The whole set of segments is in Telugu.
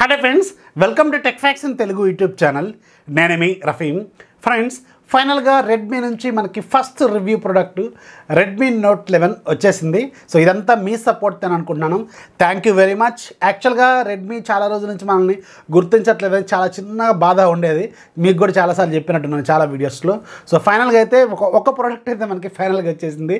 hello friends welcome to tech facts in Telugu YouTube channel నేనేమి మీ రఫీం ఫ్రెండ్స్ ఫైనల్గా రెడ్మీ నుంచి మనకి first review product Redmi Note eleven వచ్చేసింది సో ఇదంతా మీ సపోర్ట్ అని అనుకుంటున్నాను థ్యాంక్ యూ వెరీ మచ్ యాక్చువల్గా రెడ్మీ చాలా రోజుల నుంచి మనల్ని గుర్తించట్లేదని చాలా చిన్న బాధ ఉండేది మీకు కూడా చాలాసార్లు చెప్పినట్టున్నాను చాలా వీడియోస్లో సో ఫైనల్గా అయితే ఒక ఒక ప్రోడక్ట్ అయితే మనకి ఫైనల్గా వచ్చేసింది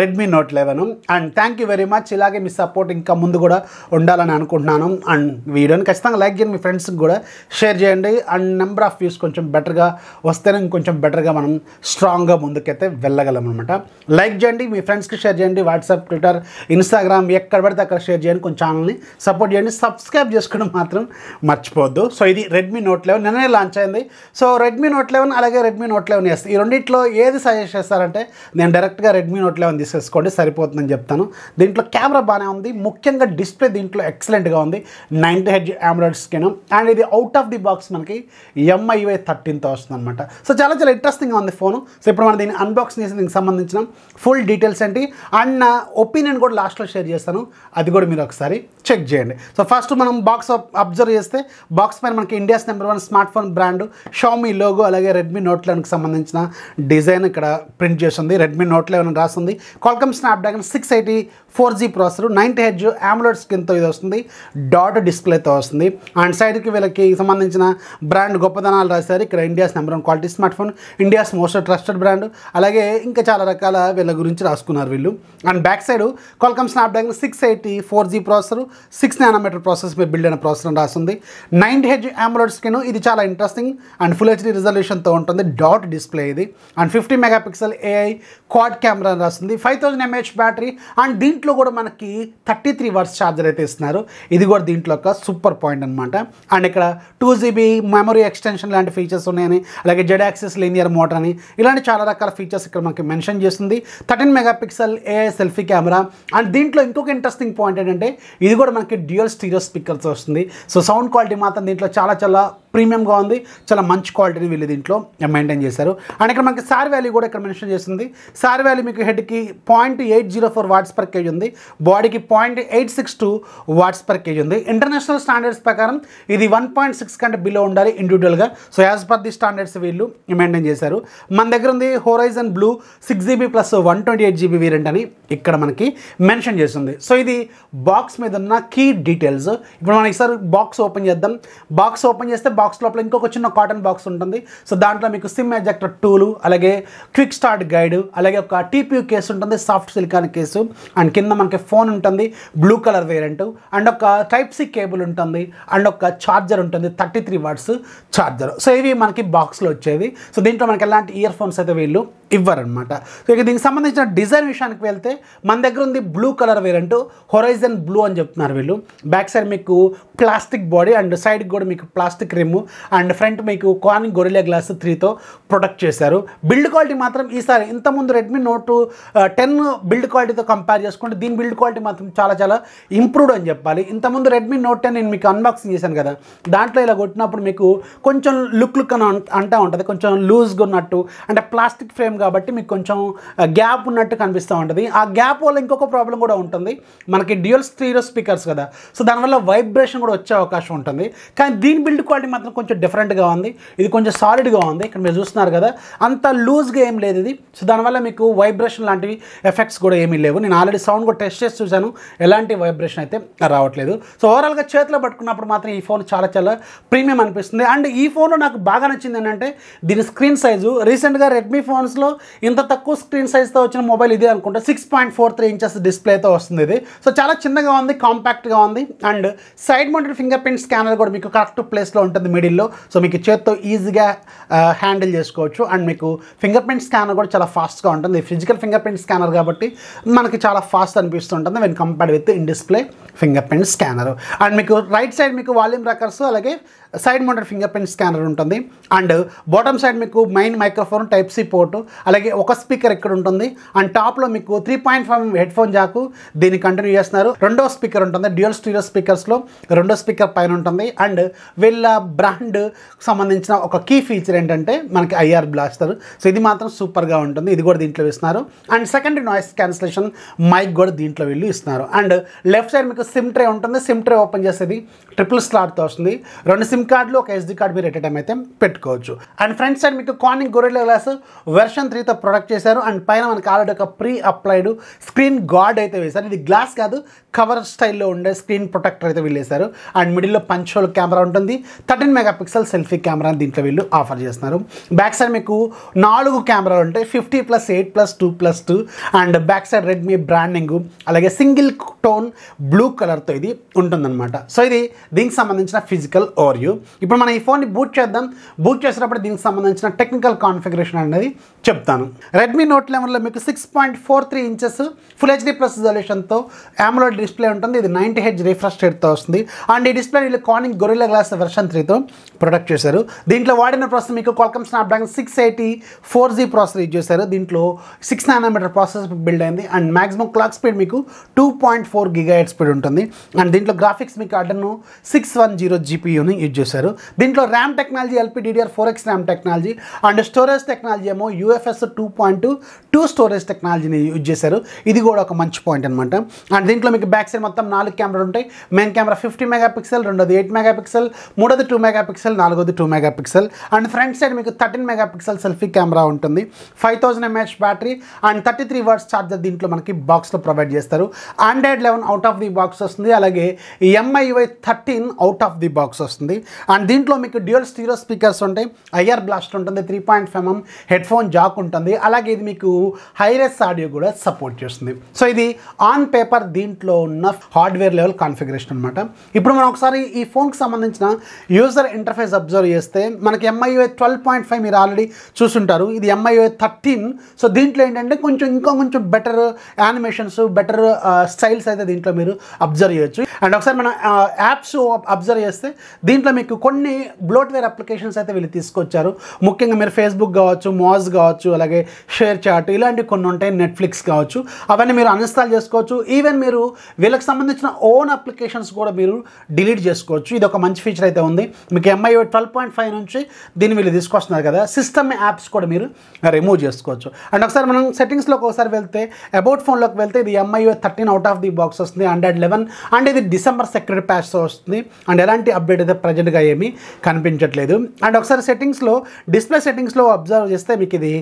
Redmi Note eleven and thank you very much ఇలాగే మీ సపోర్ట్ ఇంకా ముందు కూడా ఉండాలని అనుకుంటున్నాను అండ్ వీడియోని ఖచ్చితంగా లైక్ చేయండి మీ ఫ్రెండ్స్కి కూడా షేర్ చేయండి అండ్ నెంబర్ ఆఫ్ వ్యూస్ కొంచెం బెటర్గా వస్తాయి వస్తేనే కొంచెం బెటర్గా మనం స్ట్రాంగ్గా ముందుకైతే వెళ్ళగలం అనమాట లైక్ చేయండి మీ ఫ్రెండ్స్కి షేర్ చేయండి వాట్సాప్ ట్విట్టర్ ఇన్స్టాగ్రామ్ ఎక్కడ పడితే అక్కడ షేర్ చేయండి కొంచెం ఛానల్ని సపోర్ట్ చేయండి సబ్స్క్రైబ్ చేసుకోవడం మాత్రం మర్చిపోవద్దు సో ఇది రెడ్మీ నోట్ లెవెన్ నిన్నే లాంచ్ అయింది సో రెడ్మీ నోట్ లెవెన్ అలాగే రెడ్మీ నోట్ లెవెన్ ఎస్ ఈ రెండింటిలో ఏది సజెస్ట్ చేస్తారంటే నేను డైరెక్ట్గా రెడ్మీ నోట్ లెవెన్ తీసేసుకోండి సరిపోతుందని చెప్తాను దీంట్లో కెమెరా బాగానే ఉంది ముఖ్యంగా డిస్ప్లే దీంట్లో ఎక్సలెంట్గా ఉంది నైన్టీ హెడ్ ఆమ్రాయిడ్ స్క్రీన్ అండ్ ఇది అవుట్ ఆఫ్ ది బాక్స్ మనకి ఎంఐవై థర్టీన్తో వస్తుంది అనమాట సో చాలా చాలా ఇంట్రెస్టింగ్గా ఉంది ఫోను సో ఇప్పుడు మనం దీన్ని అన్బాక్సింగ్ చేసి దీనికి సంబంధించిన ఫుల్ డీటెయిల్స్ ఏంటి అండ్ నా ఒపీనియన్ కూడా లాస్ట్లో షేర్ చేస్తాను అది కూడా మీరు ఒకసారి చెక్ చేయండి సో ఫస్ట్ మనం బాక్స్ అబ్జర్వ్ చేస్తే బాక్స్ పైన మనకి India's number one smart phone brand Xiaomi logo అలాగే రెడ్మీ నోట్ లెవెన్కి సంబంధించిన డిజైన్ ఇక్కడ ప్రింట్ చేసింది రెడ్మీ నోట్ లెవెన్ రాస్తుంది Qualcomm Snapdragon six eighty four G processor ninety hertz AMOLED స్క్రీన్తో ఇది వస్తుంది డాట్ డిస్ప్లేతో వస్తుంది అండ్ సైడ్కి వీళ్ళకి సంబంధించిన బ్రాండ్ గొప్పదనాలు రాశారు ఇక్కడ India's number one quality smart phone India's most trusted brand అలాగే ఇంకా చాలా రకాల వీళ్ళ గురించి రాసుకున్నారు వీళ్ళు and back side Qualcomm Snapdragon six eighty four G processor six nanometer process మీద బిల్డ్ అయిన ప్రాసెస్ అని రాస్తుంది నైన్ హెచ్ ఆమ్రోడ్ స్క్రీన్ ఇది చాలా ఇంట్రెస్టింగ్ అండ్ ఫుల్ హెచ్డీ రిజల్యూషన్తో ఉంటుంది డాట్ డిస్ప్లే ఇది and fifty mega pixel AI quad camera అని రాస్తుంది five thousand mAh battery and దీంట్లో కూడా మనకి థర్టీ త్రీ వర్స్ ఛార్జర్ అయితే ఇస్తున్నారు ఇది కూడా దీంట్లో ఒక సూపర్ పాయింట్ అనమాట అండ్ ఇక్కడ టూ జీబీ మెమరీ ఎక్స్టెన్షన్ లాంటి ఫీచర్స్ ఉన్నాయని అలాగే జెడ్ యాక్సెస్ లీనియర్ మోటర్ అని ఇలాంటి చాలా రకాల ఫీచర్స్ ఇక్కడ మనకి మెన్షన్ చేస్తుంది thirteen megapixel AI selfie camera and దీంట్లో ఇంకొక ఇంట్రెస్టింగ్ పాయింట్ ఏంటంటే ఇది కూడా మనకి డ్యూయల్ స్టీరియో స్పీకర్స్ వస్తుంది సో సౌండ్ క్వాలిటీ మాత్రం దీంట్లో చాలా చాలా ప్రీమియంగా ఉంది చాలా మంచి క్వాలిటీని వీళ్ళు దీంట్లో మెయింటైన్ చేశారు అండ్ ఇక్కడ మనకి సార్ వ్యాల్యూ కూడా ఇక్కడ మెన్షన్ చేస్తుంది సార్ వ్యాల్యూ మీకు హెడ్కి point eight zero four watts per kg ఉంది బాడీకి point eight six two watts per kg ఉంది ఇంటర్నేషనల్ స్టాండర్డ్స్ ప్రకారం ఇది వన్ పాయింట్ సిక్స్ కంటే బిలో ఉండాలి ఇండివిజువల్గా so as per the standards వీళ్ళు మెయింటైన్ చేశారు మన దగ్గర ఉంది horizon blue six GB plus one twenty eight GB variant అని ఇక్కడ మనకి మెన్షన్ చేస్తుంది సో ఇది బాక్స్ మీద ఉన్న ఉన్న కీ డీటెయిల్స్ ఇప్పుడు మనం ఈసారి బాక్స్ ఓపెన్ చేద్దాం బాక్స్ ఓపెన్ చేస్తే బాక్స్ లోపల ఇంకొక చిన్న కాటన్ బాక్స్ ఉంటుంది సో దాంట్లో మీకు సిమ్ ఎజెక్టర్ టూలు అలాగే క్విక్ స్టార్ట్ గైడ్ అలాగే ఒక టీపీయూ కేసు ఉంటుంది సాఫ్ట్ సిలికాన్ కేసు అండ్ కింద మనకి ఫోన్ ఉంటుంది బ్లూ కలర్ వేరియంట్ అండ్ ఒక టైప్ సి కేబుల్ ఉంటుంది అండ్ ఒక ఛార్జర్ ఉంటుంది thirty three watts charger so ఇవి మనకి బాక్స్లో వచ్చేవి సో దీంట్లో మనకి ఎలాంటి ఇయర్ ఫోన్స్ అయితే వీళ్ళు ఇవ్వరనమాట సో ఇక దీనికి సంబంధించిన డిజైన్ విషయానికి వెళ్తే మన దగ్గర ఉంది blue colour variant horizon blue అని చెప్తున్నారు చేస్తున్నారు వీళ్ళు బ్యాక్ సైడ్ మీకు ప్లాస్టిక్ బాడీ అండ్ సైడ్కి కూడా మీకు ప్లాస్టిక్ రిమ్ అండ్ ఫ్రంట్ మీకు కార్న్ గొరిలే గ్లాస్ త్రీతో ప్రొటెక్ట్ చేశారు బిల్డ్ క్వాలిటీ మాత్రం ఈసారి ఇంతకుముందు రెడ్మీ నోట్ టెన్ బిల్డ్ క్వాలిటీతో కంపేర్ చేసుకుంటే దీని బిల్డ్ క్వాలిటీ మాత్రం చాలా చాలా ఇంప్రూవ్డ్ అని చెప్పాలి ఇంతకుముందు రెడ్మీ నోట్ టెన్ నేను మీకు అన్బాక్సింగ్ చేశాను కదా దాంట్లో ఇలా కొట్టినప్పుడు మీకు కొంచెం లుక్ లుక్ అని అంటూ ఉంటుంది కొంచెం లూజ్గా ఉన్నట్టు అంటే ప్లాస్టిక్ ఫ్రేమ్ కాబట్టి మీకు కొంచెం గ్యాప్ uh, ఉన్నట్టు కనిపిస్తూ ఉంటుంది ఆ గ్యాప్ వల్ల ఇంకొక ప్రాబ్లం కూడా ఉంటుంది మనకి డ్యూయల్ స్టీరియో స్పీకర్ స్పీకర్స్ కదా సో దానివల్ల వైబ్రేషన్ కూడా వచ్చే అవకాశం ఉంటుంది కానీ దీని బిల్డ్ క్వాలిటీ మాత్రం కొంచెం డిఫరెంట్గా ఉంది ఇది కొంచెం సాలిడ్గా ఉంది ఇక్కడ మీరు చూస్తున్నారు కదా అంత లూజ్గా ఏం లేదు ఇది సో దానివల్ల మీకు వైబ్రేషన్ లాంటివి ఎఫెక్ట్స్ కూడా ఏమీ లేవు నేను ఆల్రెడీ సౌండ్ కూడా టెస్ట్ చేసి చూశాను ఎలాంటి వైబ్రేషన్ అయితే రావట్లేదు సో ఓవరాల్గా చేతిలో పట్టుకున్నప్పుడు మాత్రం ఈ ఫోన్ చాలా చాలా ప్రీమియం అనిపిస్తుంది అండ్ ఈ ఫోన్లో నాకు బాగా నచ్చింది ఏంటంటే దీని స్క్రీన్ సైజు రీసెంట్గా రెడ్మీ ఫోన్స్లో ఇంత తక్కువ స్క్రీన్ సైజ్తో వచ్చిన మొబైల్ ఇదే అనుకుంటే six point four three inches డిస్ప్లేతో వస్తుంది ఇది సో చాలా చిన్నగా ఉంది కాంప్ కాంపాక్ట్గా ఉంది and side mounted fingerprint scanner కూడా మీకు కరెక్ట్ ప్లేస్లో ఉంటుంది మిడిల్లో సో మీకు చేత్తో ఈజీగా హ్యాండిల్ చేసుకోవచ్చు అండ్ మీకు ఫింగర్ ప్రింట్ స్కానర్ కూడా చాలా ఫాస్ట్గా ఉంటుంది ఫిజికల్ ఫింగర్ ప్రింట్ స్కానర్ కాబట్టి మనకి చాలా ఫాస్ట్ అనిపిస్తుంటుంది when compared with in display fingerprint scanner and మీకు రైట్ సైడ్ మీకు వాల్యూమ్ రకర్స్ అలాగే side mounted fingerprint scanner ఉంటుంది అండ్ బాటమ్ సైడ్ మీకు main microphone type C port అలాగే ఒక స్పీకర్ ఇక్కడ ఉంటుంది అండ్ టాప్లో మీకు three point five headphone jack దీన్ని కంటిన్యూ చేస్తున్నారు రెండో స్పీకర్ ఉంటుంది డ్యూయల్ స్టీరియో స్పీకర్స్లో రెండో స్పీకర్ పైన ఉంటుంది అండ్ వీళ్ళ బ్రాండ్ సంబంధించిన ఒక కీ ఫీచర్ ఏంటంటే మనకి ఐఆర్ బ్లాస్టర్ సో ఇది మాత్రం సూపర్గా ఉంటుంది ఇది కూడా దీంట్లో ఇస్తున్నారు and second noise cancellation mic కూడా దీంట్లో వీళ్ళు ఇస్తున్నారు అండ్ లెఫ్ట్ సైడ్ మీకు సిమ్ ట్రే ఉంటుంది సిమ్ ట్రే ఓపెన్ చేసేది ట్రిపుల్ స్లాట్తో వస్తుంది రెండు సిమ్ సిమ్ కార్డులు ఒక ఎస్డి కార్డు మీరు ఎట్టడం అయితే పెట్టుకోవచ్చు అండ్ ఫ్రెండ్స్ అండ్ మీకు కార్నింగ్ గొర్రెల గ్లాస్ వెర్షన్ త్రీతో ప్రొడక్ట్ చేశారు అండ్ పైన మనకి ఆల్రెడీ ఒక ప్రీ అప్లైడ్ స్క్రీన్ గార్డ్ అయితే వేశారు ఇది గ్లాస్ కాదు కవర్ స్టైల్లో ఉండే స్క్రీన్ ప్రొటెక్టర్ అయితే వీళ్ళు వేశారు అండ్ మిడిల్లో పంచ్ హోల్ కెమెరా ఉంటుంది thirteen mega pixel selfie camera దీంట్లో వీళ్ళు ఆఫర్ చేస్తున్నారు బ్యాక్ సైడ్ మీకు నాలుగు కెమెరాలు ఉంటాయి fifty plus eight plus two plus two and back side Redmi branding అలాగే సింగిల్ టోన్ బ్లూ కలర్తో ఇది ఉంటుందన్నమాట సో ఇది దీనికి సంబంధించిన ఫిజికల్ ఓవర్యూ ఇప్పుడు మనం ఈ ఫోన్ని బూట్ చేద్దాం బూట్ చేసినప్పుడు దీనికి సంబంధించిన టెక్నికల్ కాన్ఫిగరేషన్ అనేది చెప్తాను రెడ్మీ నోట్ లెవెన్లో మీకు six point four three inches full HD plus రిజల్యూషన్తో యామ్లో డిస్ప్లే ఉంటుంది ఇది నైంటీ హెచ్ రిఫ్రెష్ రేట్తో వస్తుంది అండ్ ఈ డిస్ప్లే వీళ్ళు కానింగ్ గొరిల్లా గ్లాస్ వెర్షన్ త్రీతో ప్రొడక్ట్ చేశారు దీంట్లో వాడిన ప్రాసెస్ మీకు Qualcomm dragon six eighty four G process use చేశారు దీంట్లో సిక్స్ నానోమీటర్ ప్రాసెస్ బిల్డ్ అయింది అండ్ మ్యాక్సిమం క్లాక్ స్పీడ్ మీకు టూ పాయింట్ ఫోర్ గిగా హెడ్ స్పీడ్ ఉంటుంది అండ్ దీంట్లో గ్రాఫిక్స్ మీకు అడ్డను సిక్స్ వన్ జీరో జీపీయూని యూజ్ చేశారు దీంట్లో RAM technology LPDDR four X RAM technology and storage technology ఏమో UFS two point two storage టెక్నాలజీని యూజ్ చేశారు ఇది కూడా ఒక మంచి పాయింట్ అనమాట అండ్ దీంట్లో మీకు బ్యాక్ సైడ్ మొత్తం నాలుగు కెమెరాలు ఉంటాయి main camera fifty mega pixel రెండోది ఎయిట్ మెగా పిక్సెల్ మూడోది టూ మెగా పిక్సెల్ నాలుగోది two mega pixel and front side మీకు thirteen mega pixel selfie camera ఉంటుంది five thousand mAh battery and thirty three watts charger దీంట్లో మనకి బాక్స్లో ప్రొవైడ్ చేస్తారు Android eleven out of the box వస్తుంది అలాగే MIUI thirteen out of the box వస్తుంది అండ్ దీంట్లో మీకు డ్యూల్ స్టీరో స్పీకర్స్ ఉంటాయి ఐఆర్ బ్లాస్ట్ ఉంటుంది three point five mm headphone jack ఉంటుంది అలాగే ఇది మీకు హైరెస్ ఆడియో కూడా సపోర్ట్ చేస్తుంది సో ఇది ఆన్ పేపర్ దీంట్లో ఉన్న హార్డ్వేర్ లెవెల్ కాన్ఫిగరేషన్ అనమాట ఇప్పుడు మనం ఒకసారి ఈ ఫోన్కి సంబంధించిన యూజర్ ఇంటర్ఫేస్ అబ్జర్వ్ చేస్తే మనకి ఎంఐఓ ట్వెల్వ్ పాయింట్ ఫైవ్ మీరు ఆల్రెడీ చూసుంటారు ఇది ఎంఐఓ థర్టీన్ సో దీంట్లో ఏంటంటే కొంచెం ఇంకా కొంచెం బెటర్ యానిమేషన్స్ బెటర్ స్టైల్స్ అయితే దీంట్లో మీరు అబ్జర్వ్ చేయొచ్చు అండ్ ఒకసారి మనం యాప్స్ అబ్జర్వ్ చేస్తే దీంట్లో మీకు కొన్ని బ్లోట్వేర్ అప్లికేషన్స్ అయితే వీళ్ళు తీసుకొచ్చారు ముఖ్యంగా మీరు ఫేస్బుక్ కావచ్చు మాజ్ కావచ్చు అలాగే షేర్ చాట్ ఇలాంటివి కొన్ని ఉంటాయి నెట్ఫ్లిక్స్ కావచ్చు అవన్నీ మీరు అన్ఇన్స్టాల్ చేసుకోవచ్చు ఈవెన్ మీరు వీళ్ళకి సంబంధించిన ఓన్ అప్లికేషన్స్ కూడా మీరు డిలీట్ చేసుకోవచ్చు ఇది ఒక మంచి ఫీచర్ అయితే ఉంది మీకు ఎంఐ ట్వెల్వ్ పాయింట్ ఫైవ్ నుంచి దీన్ని వీళ్ళు తీసుకొస్తున్నారు కదా సిస్టమ్ యాప్స్ కూడా మీరు రిమూవ్ చేసుకోవచ్చు అండ్ ఒకసారి మనం సెట్టింగ్స్లోకి ఒకసారి వెళ్తే అబౌట్ ఫోన్లోకి వెళ్తే ఇది MIUI thirteen out of the box వస్తుంది హండ్రెడ్ లెవెన్ అండ్ ఇది డిసెంబర్ సెక్రటరీ ప్యాచ్ వస్తుంది అండ్ ఎలాంటి అప్డేట్ అయితే ప్రజెంట్గా ఏమీ కనిపించట్లేదు అండ్ ఒకసారి సెట్టింగ్స్లో డిస్ప్లే సెట్టింగ్స్లో అబ్జర్వ్ చేస్తే మీకు ఇది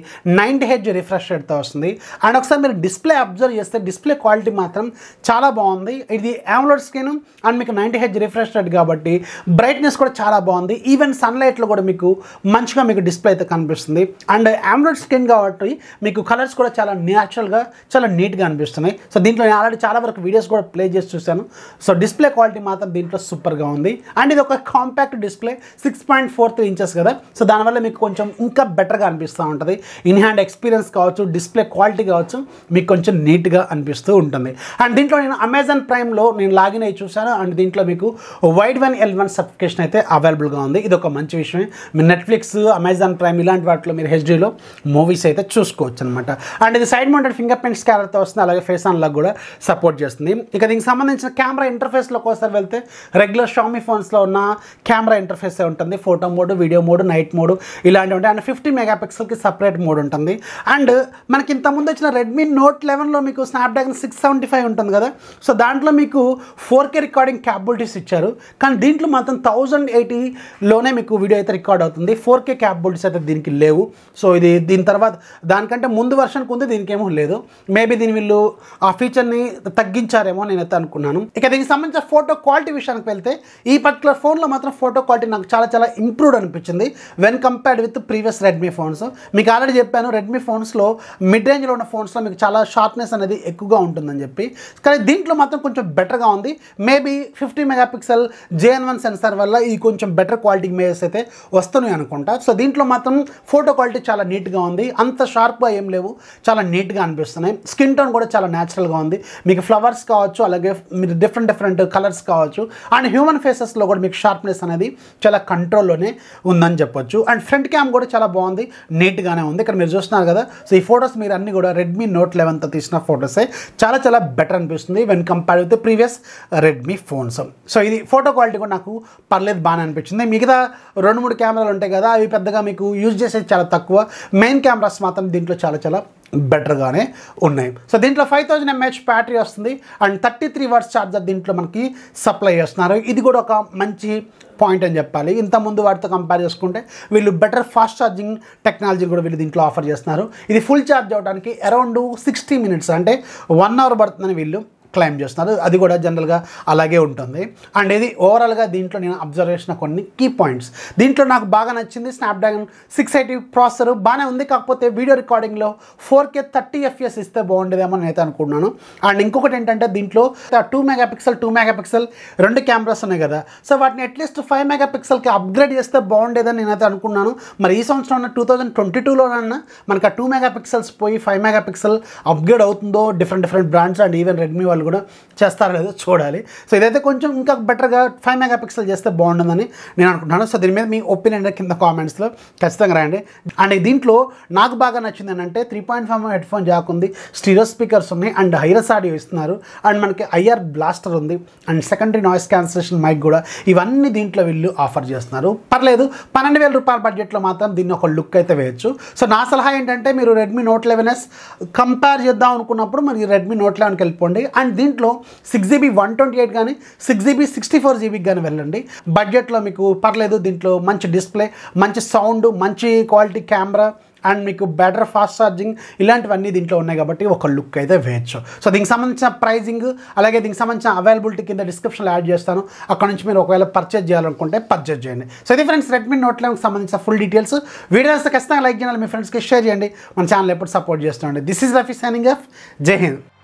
నైన్టీ హెడ్జ్ రిఫ్రెష్ రేట్తో వస్తుంది అండ్ ఒకసారి మీరు డిస్ప్లే అబ్జర్వ్ చేస్తే డిస్ప్లే క్వాలిటీ మాత్రం చాలా బాగుంది ఇది యామ్లోడ్ స్క్రీన్ అండ్ మీకు నైంటీ హెచ్ రిఫ్రెష్ రేట్ కాబట్టి బ్రైట్నెస్ కూడా చాలా బాగుంది ఈవెన్ సన్లైట్లో కూడా మీకు మంచిగా మీకు డిస్ప్లే అయితే కనిపిస్తుంది అండ్ యామ్లోడ్ స్క్రీన్ కాబట్టి మీకు కలర్స్ కూడా చాలా న్యాచురల్గా చాలా నీట్గా అనిపిస్తున్నాయి సో దీంట్లో నేను ఆల్రెడీ చాలా వరకు వీడియోస్ కూడా ప్లే చేసి చూశాను సో డిస్ప్లే క్వాలిటీ మాత్రం దీంట్లో సూపర్గా ఉంది అండ్ ఇది ఒక compact display six point four three inches కదా సో దానివల్ల మీకు కొంచెం ఇంకా బెటర్గా అనిపిస్తూ ఉంటుంది ఇన్ హ్యాండ్ ఎక్స్పీరియన్స్ కావచ్చు డిస్ప్లే క్వాలిటీ కావచ్చు మీకు కొంచెం నీట్గా అనిపిస్తూ ఉంటుంది అండ్ దీంట్లో నేను అమెజాన్ ప్రైమ్లో నేను లాగిన్ అయ్యి చూశాను అండ్ దీంట్లో మీకు Widevine L one subscription అయితే అవైలబుల్గా ఉంది ఇది ఒక మంచి విషయం మీరు నెట్ఫ్లిక్స్ అమెజాన్ ప్రైమ్ ఇలాంటి వాటిలో మీరు హెచ్డీలో మూవీస్ అయితే చూసుకోవచ్చు అనమాట అండ్ ఇది సైడ్ మౌంటెడ్ ఫింగర్ ప్రింట్ స్కానర్తో వస్తుంది అలాగే ఫేస్ అన్లాక్ కూడా సపోర్ట్ చేస్తుంది ఇక దీనికి సంబంధించిన కెమెరా ఇంటర్ఫేస్లో ఒకసారి వెళ్తే రెగ్యులర్ షామీ ఫోన్స్లో ఉన్న కెమెరా ఇంటర్ఫేసే ఉంటుంది photo mode video mode night mode ఇలాంటివి ఉంటాయి అండ్ ఫిఫ్టీ మెగా పిక్సెల్కి సపరేట్ మోడ్ ఉంటుంది అండ్ మనకి ఇంతకుముందు వచ్చిన రెడ్మీ నోట్ లెవెన్లో మీకు స్నాప్డ్రాగన్ సిక్స్ సెవెంటీ ఫైవ్ ఉంటుంది కదా సో దాంట్లో మీకు ఫోర్ కే రికార్డింగ్ క్యాపబిలిటీస్ ఇచ్చారు కానీ దీంట్లో మాత్రం థౌజండ్ ఎయిటీలోనే మీకు వీడియో అయితే రికార్డ్ అవుతుంది ఫోర్ కే క్యాపబిలిటీస్ అయితే దీనికి లేవు సో ఇది దీని తర్వాత దానికంటే ముందు వర్షన్కి ఉంది దీనికేమో లేదు మేబీ దీని వీళ్ళు ఆ ఫీచర్ని తగ్గించారేమో నేనైతే అనుకున్నాను ఇక దీనికి సంబంధించిన ఫోటో క్వాలిటీ విషయానికి వెళ్తే ఈ పర్టికులర్ ఫోన్లో మాత్రం ఫోటో క్వాలిటీ నాకు చాలా చాలా ఇంప్రూవ్డ్ అనిపించింది when compared with previous Redmi phones మీకు ఆల్రెడీ చెప్పాను రెడ్మీ ఫోన్స్లో మిడ్ రేంజ్లో ఉన్న ఫోన్స్లో మీకు చాలా షార్ప్నెస్ అనేది ఎక్కువగా ఉంటుందని చెప్పి కానీ దీని దీంట్లో మాత్రం కొంచెం బెటర్గా ఉంది maybe fifty mega pixel JN one sensor వల్ల ఈ కొంచెం బెటర్ క్వాలిటీ ఇమేజెస్ అయితే వస్తున్నాయి అనుకుంటా సో దీంట్లో మాత్రం ఫోటో క్వాలిటీ చాలా నీట్గా ఉంది అంత షార్ప్గా ఏం లేవు చాలా నీట్గా అనిపిస్తున్నాయి స్కిన్ టోన్ కూడా చాలా న్యాచురల్గా ఉంది మీకు ఫ్లవర్స్ కావచ్చు అలాగే మీరు డిఫరెంట్ డిఫరెంట్ కలర్స్ కావచ్చు అండ్ హ్యూమన్ ఫేసెస్లో కూడా మీకు షార్ప్నెస్ అనేది చాలా కంట్రోల్లోనే ఉందని చెప్పొచ్చు అండ్ ఫ్రంట్ క్యామ్ కూడా చాలా బాగుంది నీట్గానే ఉంది ఇక్కడ మీరు చూస్తున్నారు కదా సో ఈ ఫొటోస్ మీరు అన్నీ కూడా రెడ్మీ నోట్ లెవెన్తో తీసిన ఫొటోసే చాలా చాలా బెటర్ అనిపిస్తుంది when compare with previous Redmi phones so ఇది ఫోటో క్వాలిటీ కూడా నాకు పర్లేదు బాగా అనిపించింది మిగతా రెండు మూడు కెమెరాలు ఉంటాయి కదా అవి పెద్దగా మీకు యూజ్ చేసేది చాలా తక్కువ మెయిన్ కెమెరాస్ మాత్రం దీంట్లో చాలా చాలా బెటర్గానే ఉన్నాయి సో దీంట్లో ఫైవ్ థౌజండ్ ఎంహెచ్ బ్యాటరీ వస్తుంది and thirty three watts charger దీంట్లో మనకి సప్లై చేస్తున్నారు ఇది కూడా ఒక మంచి పాయింట్ అని చెప్పాలి ఇంతకుముందు వాటితో కంపేర్ చేసుకుంటే వీళ్ళు బెటర్ ఫాస్ట్ ఛార్జింగ్ టెక్నాలజీ కూడా వీళ్ళు దీంట్లో ఆఫర్ చేస్తున్నారు ఇది ఫుల్ ఛార్జ్ అవ్వడానికి అరౌండ్ సిక్స్టీ మినిట్స్ అంటే వన్ అవర్ పడుతుందని వీళ్ళు క్లైమ్ చేస్తున్నారు అది కూడా జనరల్గా అలాగే ఉంటుంది అండ్ ఇది ఓవరాల్గా దీంట్లో నేను అబ్జర్వ్ చేసిన కొన్ని కీ పాయింట్స్ దీంట్లో నాకు బాగా నచ్చింది స్నాప్డ్రాగన్ సిక్స్ ఎయిటీ ప్రాసెసర్ బాగానే ఉంది కాకపోతే వీడియో రికార్డింగ్లో ఫోర్ కే థర్టీ ఎఫ్ఎస్ ఇస్తే బాగుండేదేమో నేను అయితే అనుకున్నాను అండ్ ఇంకొకటి ఏంటంటే దీంట్లో two mega pixel two mega pixel రెండు కెమెరాస్ ఉన్నాయి కదా సో వాటిని అట్లీస్ట్ ఫైవ్ మెగా పిక్సెల్కి అప్గ్రేడ్ చేస్తే బాగుండేదని నేనైతే అనుకున్నాను మరి ఈ సంవత్సరం టూ థౌజండ్ ట్వంటీ టూలోనన్నా మనకు ఆ టూ మెగా పిక్సెల్స్ పోయి ఫైవ్ మెగా పిక్సెల్ అప్గ్రేడ్ అవుతుందో different different brands and even Redmi వాళ్ళు వాళ్ళు కూడా చేస్తారో లేదో చూడాలి సో ఇదైతే కొంచెం ఇంకా బెటర్గా ఫైవ్ మెగా పిక్సెల్ చేస్తే బాగుంటుందని నేను అనుకుంటున్నాను సో దీని మీద మీ ఒపీనియన్ కింద కామెంట్స్లో ఖచ్చితంగా రాయండి అండ్ దీంట్లో నాకు బాగా నచ్చింది ఏంటంటే three point five headphone jack ఉంది స్టీరో స్పీకర్స్ ఉన్నాయి అండ్ హైరస్ ఆడియో ఇస్తున్నారు అండ్ మనకి ఐఆర్ బ్లాస్టర్ ఉంది and secondary noise cancellation mic కూడా ఇవన్నీ దీంట్లో వీళ్ళు ఆఫర్ చేస్తున్నారు పర్లేదు పన్నెండు వేల రూపాయల బడ్జెట్లో మాత్రం దీన్ని ఒక లుక్ అయితే వేయచ్చు సో నా సలహా ఏంటంటే మీరు Redmi Note eleven S compare చేద్దాం అనుకున్నప్పుడు మరి రెడ్మీ నోట్ లెవెన్కి వెళ్ళిపోండి అండ్ అండ్ దీంట్లో six GB one twenty eight కానీ సిక్స్ జీబీ సిక్స్టీ ఫోర్ జీబీకి కానీ వెళ్ళండి బడ్జెట్లో మీకు పర్లేదు దీంట్లో మంచి డిస్ప్లే మంచి సౌండ్ మంచి క్వాలిటీ కెమెరా అండ్ మీకు బెటర్ ఫాస్ట్ ఛార్జింగ్ ఇలాంటివన్నీ దీంట్లో ఉన్నాయి కాబట్టి ఒక లుక్ అయితే వేయచ్చు సో దీనికి సంబంధించిన ప్రైజింగ్ అలాగే దీనికి సంబంధించిన అవైలబిలిటీ కింద డిస్క్రిప్షన్లో యాడ్ చేస్తాను అక్కడ నుంచి మీరు ఒకవేళ పర్చేజ్ చేయాలనుకుంటే పర్చేజ్ చేయండి సో ఇది ఫ్రెండ్స్ రెడ్మీ నోట్ లెవెన్కి సంబంధించిన ఫుల్ డీటెయిల్స్ వీడియోస్ ఖచ్చితంగా లైక్ చేయాలి మీ ఫ్రెండ్స్కి షేర్ చేయండి మన ఛానల్ ఎప్పుడు సపోర్ట్ చేస్తుండే this is Rafi signing off జై హింద్